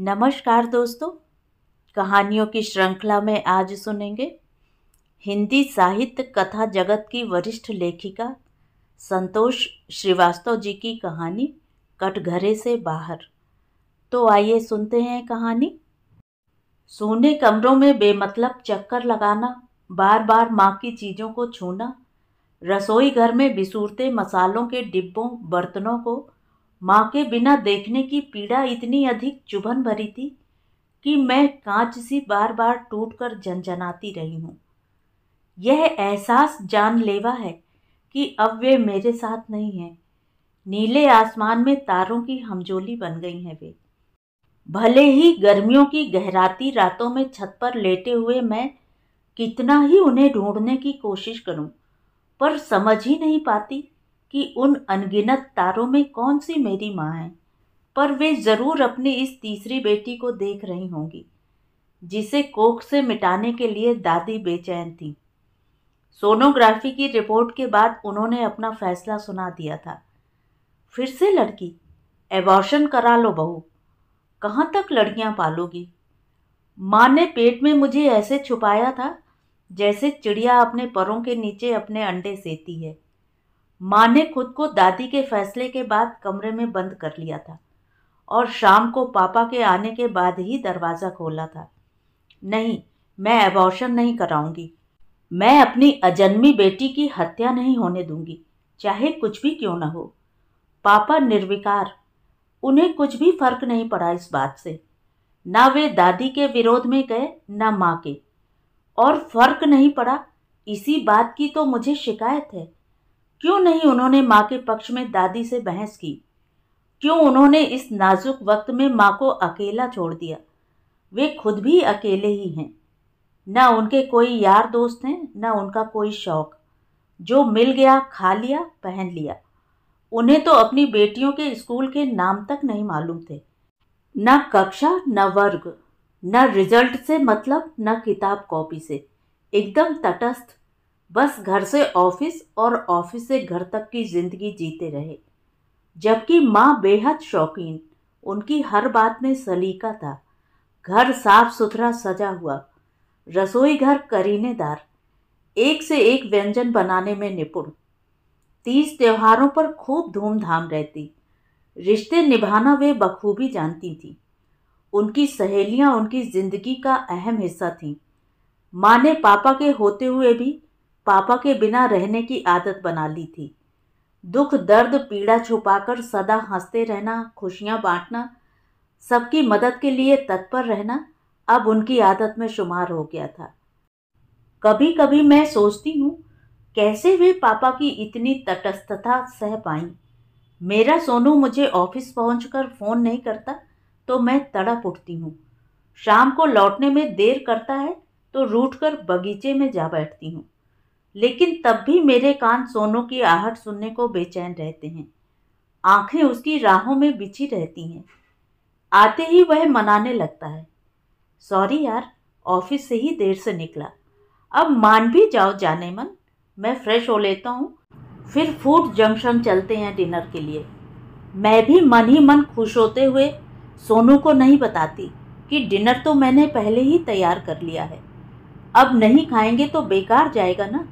नमस्कार दोस्तों कहानियों की श्रृंखला में आज सुनेंगे हिंदी साहित्य कथा जगत की वरिष्ठ लेखिका संतोष श्रीवास्तव जी की कहानी कटघरे से बाहर तो आइए सुनते हैं कहानी सोने कमरों में बेमतलब चक्कर लगाना बार बार माँ की चीज़ों को छूना रसोई घर में बिसूरते मसालों के डिब्बों बर्तनों को माँ के बिना देखने की पीड़ा इतनी अधिक चुभन भरी थी कि मैं कांच सी बार बार टूट कर जनजनाती रही हूँ यह एहसास जानलेवा है कि अब वे मेरे साथ नहीं हैं नीले आसमान में तारों की हमजोली बन गई हैं वे भले ही गर्मियों की गहराती रातों में छत पर लेटे हुए मैं कितना ही उन्हें ढूंढने की कोशिश करूं, पर समझ ही नहीं पाती कि उन अनगिनत तारों में कौन सी मेरी माँ है पर वे ज़रूर अपनी इस तीसरी बेटी को देख रही होंगी जिसे कोख से मिटाने के लिए दादी बेचैन थी सोनोग्राफी की रिपोर्ट के बाद उन्होंने अपना फैसला सुना दिया था फिर से लड़की एबॉर्शन करा लो बहू कहाँ तक लड़कियाँ पालोगी माँ ने पेट में मुझे ऐसे छुपाया था जैसे चिड़िया अपने परों के नीचे अपने अंडे सेती है माँ ने खुद को दादी के फैसले के बाद कमरे में बंद कर लिया था और शाम को पापा के आने के बाद ही दरवाज़ा खोला था नहीं मैं एबॉर्शन नहीं कराऊंगी मैं अपनी अजन्मी बेटी की हत्या नहीं होने दूंगी चाहे कुछ भी क्यों ना हो पापा निर्विकार उन्हें कुछ भी फर्क नहीं पड़ा इस बात से ना वे दादी के विरोध में गए ना माँ के और फर्क नहीं पड़ा इसी बात की तो मुझे शिकायत है क्यों नहीं उन्होंने माँ के पक्ष में दादी से बहस की क्यों उन्होंने इस नाजुक वक्त में माँ को अकेला छोड़ दिया वे खुद भी अकेले ही हैं ना उनके कोई यार दोस्त हैं ना उनका कोई शौक जो मिल गया खा लिया पहन लिया उन्हें तो अपनी बेटियों के स्कूल के नाम तक नहीं मालूम थे न कक्षा न वर्ग न रिजल्ट से मतलब न किताब कॉपी से एकदम तटस्थ बस घर से ऑफिस और ऑफिस से घर तक की जिंदगी जीते रहे जबकि माँ बेहद शौकीन उनकी हर बात में सलीका था घर साफ सुथरा सजा हुआ रसोई घर करीनेदार एक से एक व्यंजन बनाने में निपुण तीज त्योहारों पर खूब धूमधाम रहती रिश्ते निभाना वे बखूबी जानती थीं उनकी सहेलियां उनकी ज़िंदगी का अहम हिस्सा थीं माँ ने पापा के होते हुए भी पापा के बिना रहने की आदत बना ली थी दुख दर्द पीड़ा छुपाकर सदा हंसते रहना खुशियाँ बांटना सबकी मदद के लिए तत्पर रहना अब उनकी आदत में शुमार हो गया था कभी कभी मैं सोचती हूँ कैसे वे पापा की इतनी तटस्थता सह पाई मेरा सोनू मुझे ऑफिस पहुँच फ़ोन नहीं करता तो मैं तड़प उठती हूँ शाम को लौटने में देर करता है तो रूठ कर बगीचे में जा बैठती हूँ लेकिन तब भी मेरे कान सोनों की आहट सुनने को बेचैन रहते हैं आंखें उसकी राहों में बिछी रहती हैं आते ही वह मनाने लगता है सॉरी यार ऑफिस से ही देर से निकला अब मान भी जाओ जाने मन मैं फ्रेश हो लेता हूँ फिर फूड जंक्शन चलते हैं डिनर के लिए मैं भी मन ही मन खुश होते हुए सोनू को नहीं बताती कि डिनर तो मैंने पहले ही तैयार कर लिया है अब नहीं खाएंगे तो बेकार जाएगा ना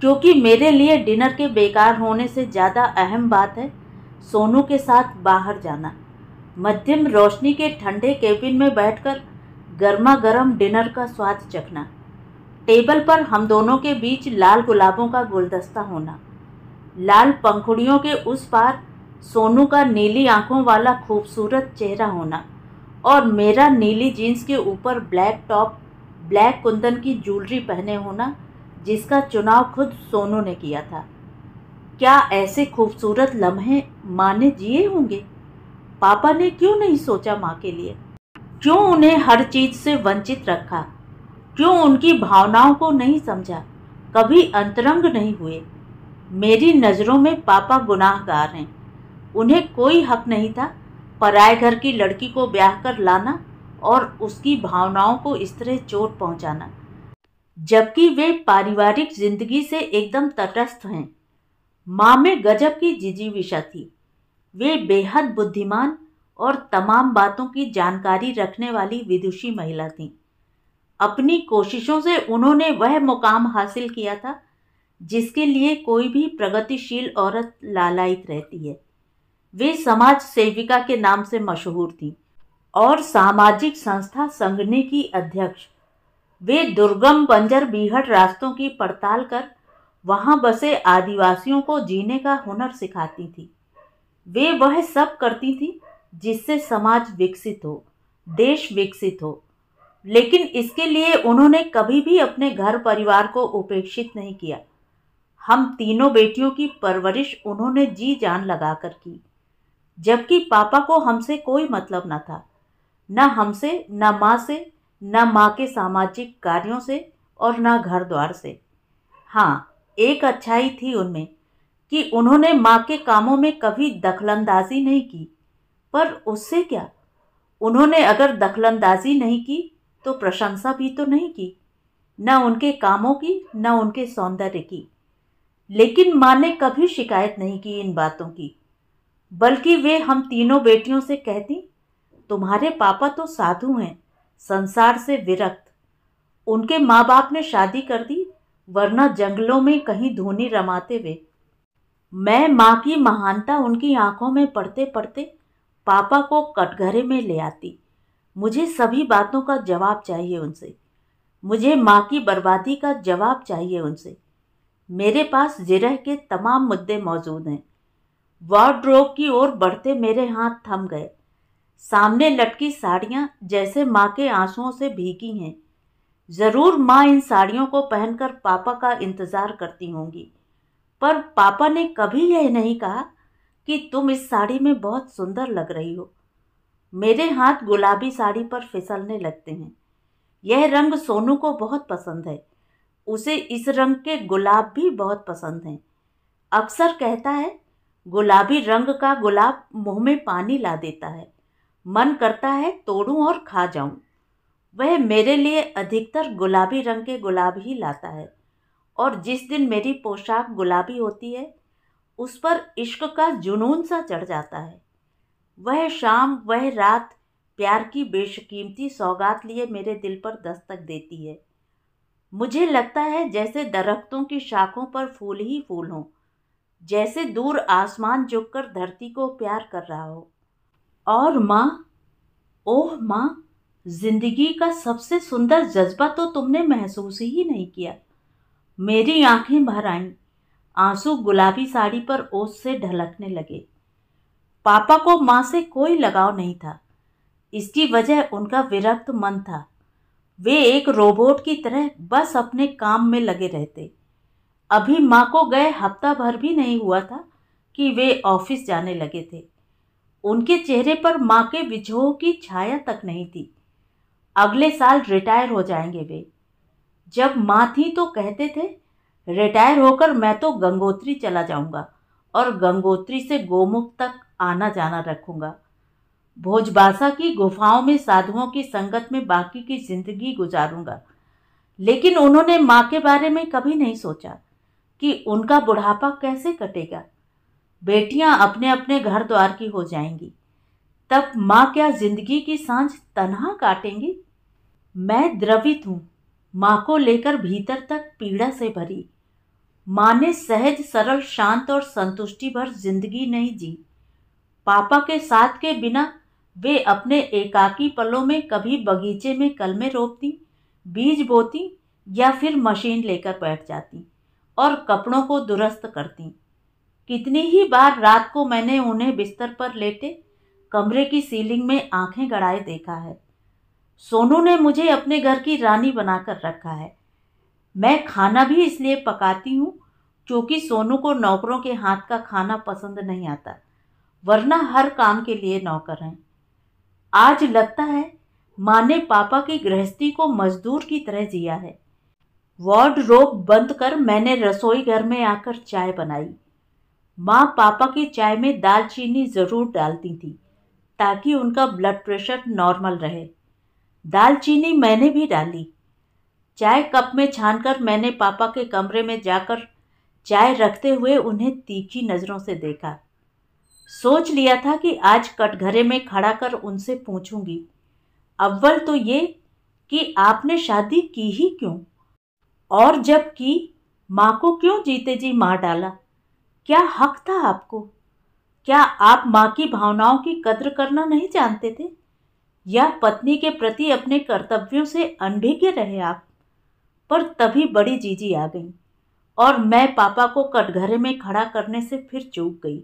क्योंकि मेरे लिए डिनर के बेकार होने से ज़्यादा अहम बात है सोनू के साथ बाहर जाना मध्यम रोशनी के ठंडे केबिन में बैठकर गर्मा गर्म डिनर का स्वाद चखना टेबल पर हम दोनों के बीच लाल गुलाबों का गुलदस्ता होना लाल पंखुड़ियों के उस पार सोनू का नीली आंखों वाला खूबसूरत चेहरा होना और मेरा नीली जीन्स के ऊपर ब्लैक टॉप ब्लैक कुंदन की ज्वेलरी पहने होना जिसका चुनाव खुद सोनू ने किया था क्या ऐसे खूबसूरत लम्हे माँ ने जिए होंगे पापा ने क्यों नहीं सोचा माँ के लिए क्यों उन्हें हर चीज से वंचित रखा क्यों उनकी भावनाओं को नहीं समझा कभी अंतरंग नहीं हुए मेरी नज़रों में पापा गुनाहगार हैं उन्हें कोई हक नहीं था पराए घर की लड़की को ब्याह कर लाना और उसकी भावनाओं को इस तरह चोट पहुंचाना जबकि वे पारिवारिक जिंदगी से एकदम तटस्थ हैं माँ में गजब की जिजीविशा थी वे बेहद बुद्धिमान और तमाम बातों की जानकारी रखने वाली विदुषी महिला थीं अपनी कोशिशों से उन्होंने वह मुकाम हासिल किया था जिसके लिए कोई भी प्रगतिशील औरत लालायित रहती है वे समाज सेविका के नाम से मशहूर थीं और सामाजिक संस्था संगने की अध्यक्ष वे दुर्गम बंजर बीहट रास्तों की पड़ताल कर वहाँ बसे आदिवासियों को जीने का हुनर सिखाती थी वे वह सब करती थी जिससे समाज विकसित हो देश विकसित हो लेकिन इसके लिए उन्होंने कभी भी अपने घर परिवार को उपेक्षित नहीं किया हम तीनों बेटियों की परवरिश उन्होंने जी जान लगाकर की जबकि पापा को हमसे कोई मतलब न था न हमसे न माँ से न माँ के सामाजिक कार्यों से और न घर द्वार से हाँ एक अच्छाई थी उनमें कि उन्होंने माँ के कामों में कभी दखलंदाजी नहीं की पर उससे क्या उन्होंने अगर दखलंदाजी नहीं की तो प्रशंसा भी तो नहीं की न उनके कामों की न उनके सौंदर्य की लेकिन माँ ने कभी शिकायत नहीं की इन बातों की बल्कि वे हम तीनों बेटियों से कहती तुम्हारे पापा तो साधु हैं संसार से विरक्त उनके माँ बाप ने शादी कर दी वरना जंगलों में कहीं धोनी रमाते हुए मैं माँ की महानता उनकी आंखों में पढ़ते पढ़ते पापा को कटघरे में ले आती मुझे सभी बातों का जवाब चाहिए उनसे मुझे माँ की बर्बादी का जवाब चाहिए उनसे मेरे पास जिरह के तमाम मुद्दे मौजूद हैं वार्ड्रोब की ओर बढ़ते मेरे हाथ थम गए सामने लटकी साड़ियाँ जैसे माँ के आंसुओं से भीगी हैं ज़रूर माँ इन साड़ियों को पहनकर पापा का इंतज़ार करती होंगी पर पापा ने कभी यह नहीं कहा कि तुम इस साड़ी में बहुत सुंदर लग रही हो मेरे हाथ गुलाबी साड़ी पर फिसलने लगते हैं यह रंग सोनू को बहुत पसंद है उसे इस रंग के गुलाब भी बहुत पसंद हैं अक्सर कहता है गुलाबी रंग का गुलाब मुंह में पानी ला देता है मन करता है तोड़ूं और खा जाऊं। वह मेरे लिए अधिकतर गुलाबी रंग के गुलाब ही लाता है और जिस दिन मेरी पोशाक गुलाबी होती है उस पर इश्क का जुनून सा चढ़ जाता है वह शाम वह रात प्यार की बेशकीमती सौगात लिए मेरे दिल पर दस्तक देती है मुझे लगता है जैसे दरख्तों की शाखों पर फूल ही फूल हों जैसे दूर आसमान झुककर धरती को प्यार कर रहा हो और माँ ओह माँ जिंदगी का सबसे सुंदर जज्बा तो तुमने महसूस ही नहीं किया मेरी आंखें भर आईं आंसू गुलाबी साड़ी पर ओस से ढलकने लगे पापा को माँ से कोई लगाव नहीं था इसकी वजह उनका विरक्त मन था वे एक रोबोट की तरह बस अपने काम में लगे रहते अभी माँ को गए हफ्ता भर भी नहीं हुआ था कि वे ऑफिस जाने लगे थे उनके चेहरे पर माँ के विजोह की छाया तक नहीं थी अगले साल रिटायर हो जाएंगे वे जब माँ थी तो कहते थे रिटायर होकर मैं तो गंगोत्री चला जाऊंगा और गंगोत्री से गोमुख तक आना जाना रखूंगा भोजबासा की गुफाओं में साधुओं की संगत में बाकी की जिंदगी गुजारूंगा लेकिन उन्होंने माँ के बारे में कभी नहीं सोचा कि उनका बुढ़ापा कैसे कटेगा बेटियां अपने अपने घर द्वार की हो जाएंगी तब माँ क्या जिंदगी की सांझ तनहा काटेंगी मैं द्रवित हूँ माँ को लेकर भीतर तक पीड़ा से भरी माँ ने सहज सरल शांत और संतुष्टि भर जिंदगी नहीं जी पापा के साथ के बिना वे अपने एकाकी पलों में कभी बगीचे में कलमे रोपती बीज बोती या फिर मशीन लेकर बैठ जाती और कपड़ों को दुरुस्त करती कितनी ही बार रात को मैंने उन्हें बिस्तर पर लेटे कमरे की सीलिंग में आंखें गड़ाए देखा है सोनू ने मुझे अपने घर की रानी बनाकर रखा है मैं खाना भी इसलिए पकाती हूँ क्योंकि सोनू को नौकरों के हाथ का खाना पसंद नहीं आता वरना हर काम के लिए नौकर हैं आज लगता है माँ ने पापा की गृहस्थी को मजदूर की तरह जिया है वार्ड रोब बंद कर मैंने रसोई घर में आकर चाय बनाई माँ पापा की चाय में दालचीनी ज़रूर डालती थी ताकि उनका ब्लड प्रेशर नॉर्मल रहे दालचीनी मैंने भी डाली चाय कप में छानकर मैंने पापा के कमरे में जाकर चाय रखते हुए उन्हें तीखी नज़रों से देखा सोच लिया था कि आज कटघरे में खड़ा कर उनसे पूछूंगी अव्वल तो ये कि आपने शादी की ही क्यों और जब की माँ को क्यों जीते जी माँ डाला क्या हक था आपको क्या आप माँ की भावनाओं की कद्र करना नहीं जानते थे या पत्नी के प्रति अपने कर्तव्यों से अनभिज्ञ रहे आप पर तभी बड़ी जीजी आ गई और मैं पापा को कटघरे में खड़ा करने से फिर चूक गई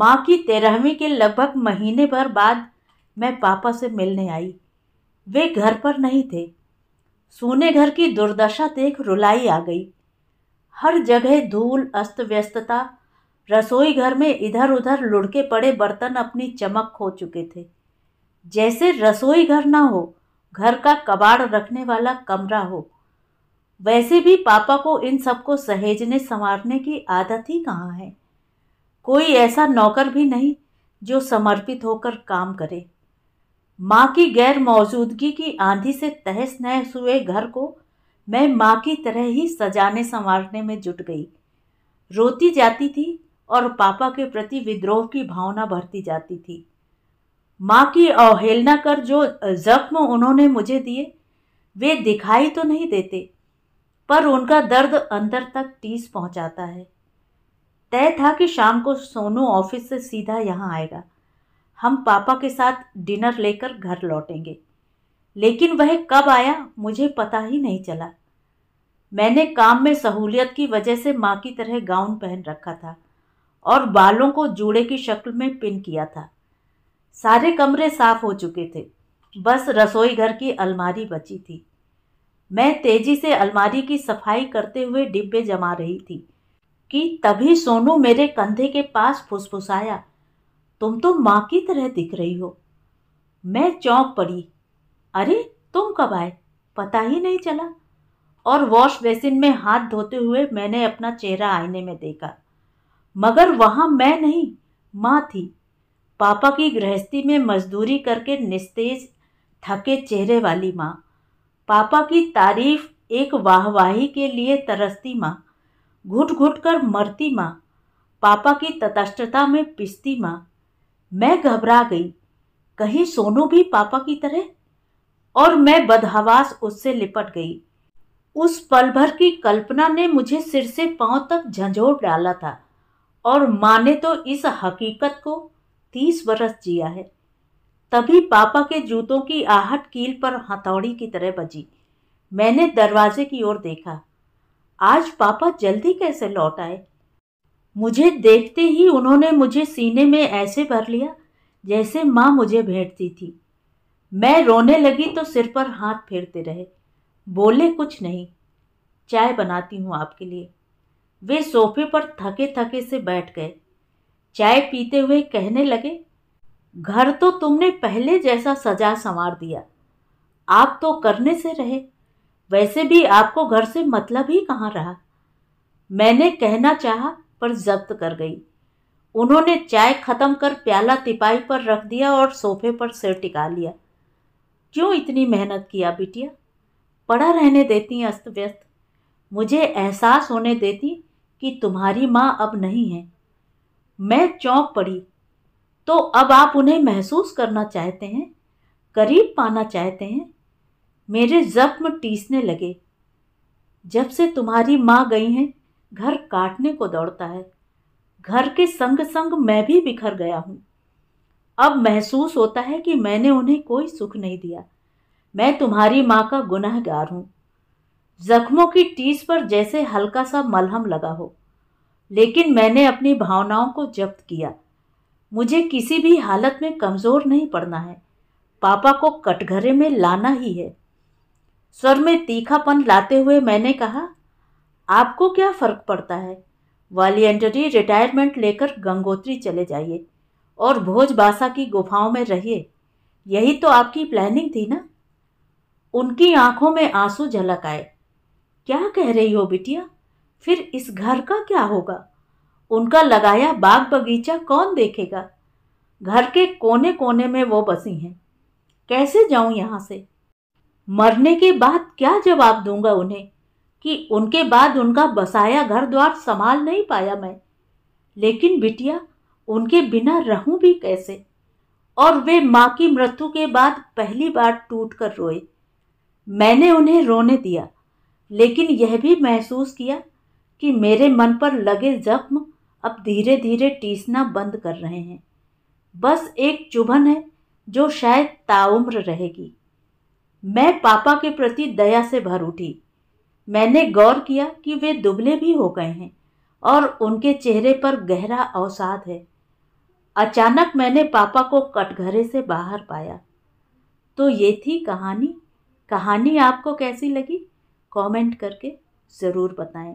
माँ की तेरहवीं के लगभग महीने भर बाद मैं पापा से मिलने आई वे घर पर नहीं थे सोने घर की दुर्दशा देख रुलाई आ गई हर जगह धूल अस्त व्यस्तता रसोई घर में इधर उधर लुढ़के पड़े बर्तन अपनी चमक खो चुके थे जैसे रसोई घर ना हो घर का कबाड़ रखने वाला कमरा हो वैसे भी पापा को इन सबको सहेजने संवारने की आदत ही कहाँ है कोई ऐसा नौकर भी नहीं जो समर्पित होकर काम करे माँ की गैर मौजूदगी की आंधी से तहस नहस हुए घर को मैं माँ की तरह ही सजाने संवारने में जुट गई रोती जाती थी और पापा के प्रति विद्रोह की भावना भरती जाती थी माँ की अवहेलना कर जो जख्म उन्होंने मुझे दिए वे दिखाई तो नहीं देते पर उनका दर्द अंदर तक टीस पहुंचाता है तय था कि शाम को सोनू ऑफिस से सीधा यहाँ आएगा हम पापा के साथ डिनर लेकर घर लौटेंगे लेकिन वह कब आया मुझे पता ही नहीं चला मैंने काम में सहूलियत की वजह से माँ की तरह गाउन पहन रखा था और बालों को जूड़े की शक्ल में पिन किया था सारे कमरे साफ हो चुके थे बस रसोई घर की अलमारी बची थी मैं तेजी से अलमारी की सफाई करते हुए डिब्बे जमा रही थी कि तभी सोनू मेरे कंधे के पास फुसफुसाया तुम तो माँ की तरह दिख रही हो मैं चौंक पड़ी अरे तुम कब आए पता ही नहीं चला और वॉश बेसिन में हाथ धोते हुए मैंने अपना चेहरा आईने में देखा मगर वहाँ मैं नहीं माँ थी पापा की गृहस्थी में मजदूरी करके निस्तेज थके चेहरे वाली माँ पापा की तारीफ एक वाहवाही के लिए तरसती माँ घुट घुट कर मरती माँ पापा की तटस्थता में पिसती माँ मैं घबरा गई कहीं सोनू भी पापा की तरह और मैं बदहवास उससे लिपट गई उस पल भर की कल्पना ने मुझे सिर से पांव तक झंझोर डाला था और माँ ने तो इस हकीकत को तीस बरस जिया है तभी पापा के जूतों की आहट कील पर हथौड़ी की तरह बजी मैंने दरवाजे की ओर देखा आज पापा जल्दी कैसे लौट आए मुझे देखते ही उन्होंने मुझे सीने में ऐसे भर लिया जैसे माँ मुझे भेंटती थी मैं रोने लगी तो सिर पर हाथ फेरते रहे बोले कुछ नहीं चाय बनाती हूँ आपके लिए वे सोफे पर थके थके से बैठ गए चाय पीते हुए कहने लगे घर तो तुमने पहले जैसा सजा संवार दिया आप तो करने से रहे वैसे भी आपको घर से मतलब ही कहाँ रहा मैंने कहना चाहा पर जब्त कर गई उन्होंने चाय ख़त्म कर प्याला तिपाई पर रख दिया और सोफे पर सिर टिका लिया क्यों इतनी मेहनत किया बिटिया पड़ा रहने देती अस्त व्यस्त मुझे एहसास होने देती कि तुम्हारी माँ अब नहीं है मैं चौंक पड़ी तो अब आप उन्हें महसूस करना चाहते हैं करीब पाना चाहते हैं मेरे जख्म टीसने लगे जब से तुम्हारी माँ गई हैं घर काटने को दौड़ता है घर के संग संग मैं भी बिखर गया हूँ अब महसूस होता है कि मैंने उन्हें कोई सुख नहीं दिया मैं तुम्हारी माँ का गुनाहगार हूँ जख्मों की टीस पर जैसे हल्का सा मलहम लगा हो लेकिन मैंने अपनी भावनाओं को जब्त किया मुझे किसी भी हालत में कमज़ोर नहीं पड़ना है पापा को कटघरे में लाना ही है स्वर में तीखापन लाते हुए मैंने कहा आपको क्या फ़र्क पड़ता है वालियंटरी रिटायरमेंट लेकर गंगोत्री चले जाइए और भोजबासा की गुफाओं में रहिए यही तो आपकी प्लानिंग थी ना उनकी आंखों में आंसू झलक आए क्या कह रही हो बिटिया फिर इस घर का क्या होगा उनका लगाया बाग बगीचा कौन देखेगा घर के कोने कोने में वो बसी हैं कैसे जाऊं यहाँ से मरने के बाद क्या जवाब दूंगा उन्हें कि उनके बाद उनका बसाया घर द्वार संभाल नहीं पाया मैं लेकिन बिटिया उनके बिना रहूं भी कैसे और वे माँ की मृत्यु के बाद पहली बार टूट कर रोए मैंने उन्हें रोने दिया लेकिन यह भी महसूस किया कि मेरे मन पर लगे जख्म अब धीरे धीरे टीसना बंद कर रहे हैं बस एक चुभन है जो शायद ताउम्र रहेगी मैं पापा के प्रति दया से भर उठी मैंने गौर किया कि वे दुबले भी हो गए हैं और उनके चेहरे पर गहरा अवसाद है अचानक मैंने पापा को कटघरे से बाहर पाया तो ये थी कहानी कहानी आपको कैसी लगी कमेंट करके ज़रूर बताएं